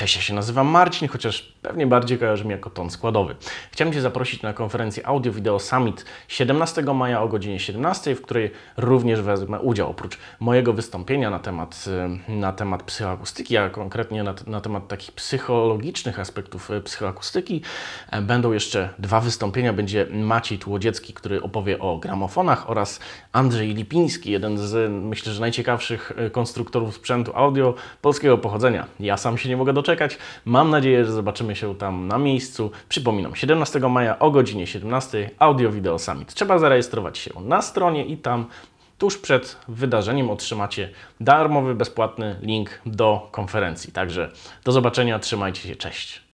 Cześć, ja się nazywam Marcin, chociaż pewnie bardziej kojarzy mnie jako ton składowy. Chciałem Cię zaprosić na konferencję Audio Video Summit 17 maja o godzinie 17, w której również wezmę udział. Oprócz mojego wystąpienia na temat, y, na temat psychoakustyki, a konkretnie na, na temat takich psychologicznych aspektów y, psychoakustyki, e, będą jeszcze dwa wystąpienia. Będzie Maciej Tłodziecki, który opowie o gramofonach oraz Andrzej Lipiński, jeden z myślę, że najciekawszych y, konstruktorów sprzętu audio polskiego pochodzenia. Ja sam się nie mogę doczekać Mam nadzieję, że zobaczymy się tam na miejscu. Przypominam, 17 maja o godzinie 17 Audio Video Summit. Trzeba zarejestrować się na stronie i tam tuż przed wydarzeniem otrzymacie darmowy, bezpłatny link do konferencji. Także do zobaczenia, trzymajcie się, cześć.